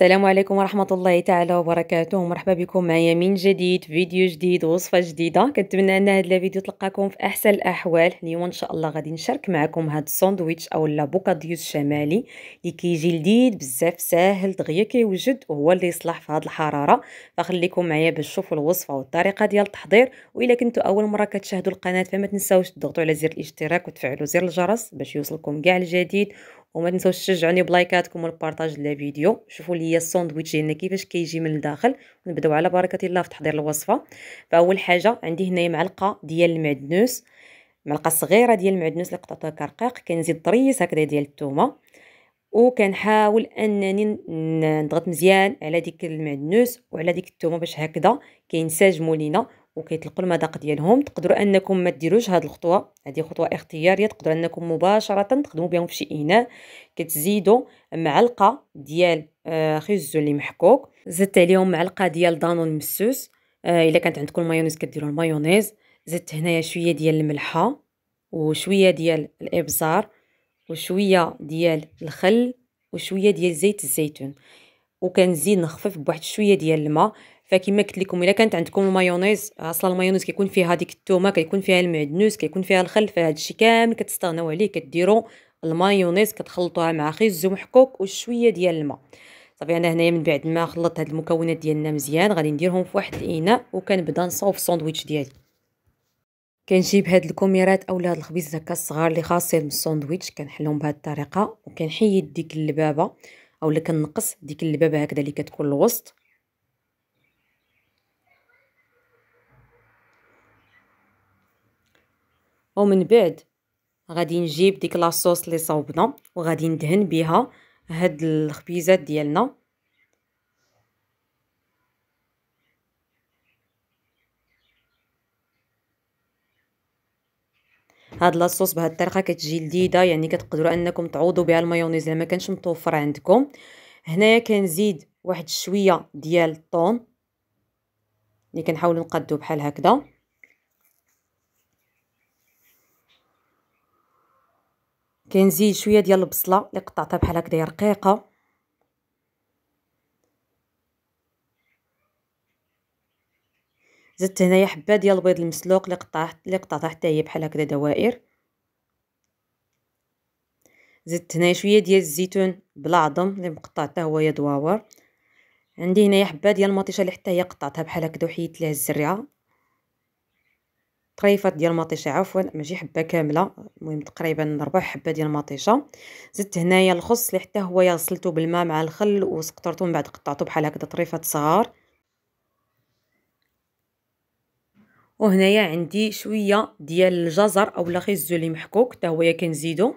السلام عليكم ورحمة الله تعالى وبركاته مرحبا بكم معايا من جديد فيديو جديد وصفة جديدة كنتمنى ان هذا الفيديو تلقاكم في احسن الاحوال اليوم ان شاء الله غادي نشارك معكم هذا الساندويتش أو بوكاديوز الشمالي اللي كيجي لذيذ بزاف ساهل دغيا كيوجد وهو اللي يصلح في هذه الحرارة فخليكم معايا باش تشوفوا الوصفة والطريقة ديال التحضير والا كنتوا اول مرة كتشاهدوا القناة فما تنساوش تضغطوا على زر الاشتراك وتفعلوا زر الجرس باش يوصلكم كاع الجديد وما تنساوش تشجعوني بلايكاتكم والبارطاج لا فيديو شوفوا لي الساندويتش ديالنا كيفاش كيجي من الداخل ونبداو على بركه الله في تحضير الوصفه فاول حاجه عندي هنايا معلقه ديال المعدنوس معلقه صغيره ديال المعدنوس اللي قطعتها كرقيق كنزيد طريس هكذا ديال الثومه وكنحاول انني نضغط مزيان على ديك المعدنوس وعلى ديك الثومه باش هكذا كينسجموا لينا وكيطلقوا المذاق ديالهم تقدروا انكم ما ديروش هذه الخطوه هذه خطوه اختياريه تقدروا انكم مباشره تخدموا بهم في شي اناء كتزيدوا معلقه ديال آه، خيزو اللي محكوك زدت عليهم معلقه ديال دانون مسوس آه، الا كانت عندكم المايونيز كديروا المايونيز زدت هنايا شويه ديال الملحه وشويه ديال الابزار وشويه ديال الخل وشويه ديال زيت الزيتون وكنزيد نخفف بواحد شويه ديال الماء فكما قلت لكم الا كانت عندكم المايونيز اصلا المايونيز كيكون فيها هذيك التومه كيكون فيها المعدنوس كيكون فيها الخل فهاد الشيء كامل كتستغناو عليه كديروا المايونيز كتخلطوها مع خيز ومحكوك وشويه ديال الماء صافي انا هنايا من بعد ما خلطت هاد المكونات ديالنا مزيان غادي نديرهم في واحد الاناء وكنبدا نصاوب الساندويتش ديالي كنجيب هاد الكوميرات اولا هاد الخبيز هكا الصغار اللي خاصين بالساندويتش كنحلهم بهاد الطريقه وكنحيد ديك اللبابه اولا كنقص ديك اللبابه هكذا اللي كتكون الوسط ومن بعد غادي نجيب ديك لاصوص اللي صوبنا وغادي ندهن بها هاد الخبيزات ديالنا هاد لاصوص بهاد الطريقه كتجي لذيذه يعني كتقدروا انكم تعوضوا بها المايونيز الا ما كانش متوفر عندكم هنايا كنزيد واحد شويه ديال الطون اللي كنحاولوا نقادو بحال هكذا كنزيد شويه ديال البصله اللي قطعتها بحال هكا رقيقه زدت هنايا حبه ديال البيض المسلوق اللي قطعت اللي قطعتها حتى هي بحال هكا دوائر زدت هنايا شويه ديال الزيتون بلا عظم اللي مقطع حتى هو يا دواور عندي هنايا حبه ديال المطيشه اللي حتى هي قطعتها بحال هكا وحيدت ليها الزريعه طريفات ديال مطيشه عفوا ماشي حبه كامله المهم تقريبا ربع حبه ديال مطيشه زدت هنايا الخص اللي حتى هو غسلته بالماء مع الخل وسقطرته من بعد قطعته بحال هكذا طريفات صغار وهنايا عندي شويه ديال الجزر اولا خيزو اللي محكوك حتى هو كنزيدو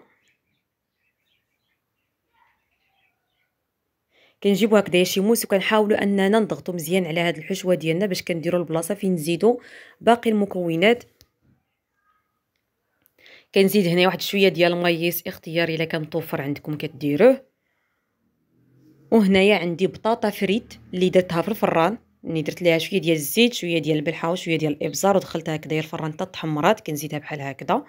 كنجيبو هكدا شي موس وكنحاولوا اننا نضغطو مزيان على هاد الحشوه ديالنا باش كنديرو البلاصه فين نزيدو باقي المكونات كنزيد هنا واحد شويه ديال المايس اختياري الا كان متوفر عندكم كديروه وهنايا عندي بطاطا فريت اللي درتها في الفران ملي درت ليها شويه ديال الزيت شويه ديال البلحه وشويه ديال الابزار ودخلتها هكذا الفران حتى تحمرات كنزيدها بحال هكذا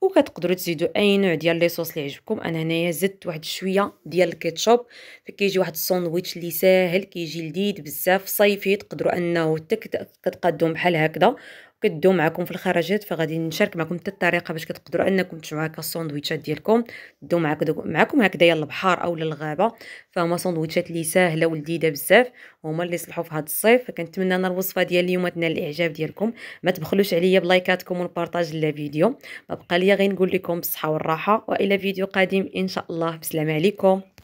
وكتقدروا تزيدوا اي نوع ديال لي صوص اللي عجبكم انا هنايا زدت واحد شويه ديال الكيتشوب فكيجي واحد الساندويتش اللي ساهل كيجي لذيذ بزاف صيفي تقدروا انه حتى كتقدم بحال هكذا كدو معكم في الخرجات فغادي نشارك معكم حتى الطريقه باش كتقدروا انكم تجمعوا هكا الساندويتشات ديالكم دو معك معكم يلا للبحر او للغابه فهما ساندويتشات اللي ساهله ولذيذه بزاف هما اللي يصلحوا في هذا الصيف فكنتمنى ان الوصفه ديال اليوم تنال الاعجاب ديالكم ما تبخلوش عليا بلايكاتكم والبارطاج لا فيديو ما بقى ليا غير نقول لكم بالصحه والراحه والى فيديو قادم ان شاء الله بسلام عليكم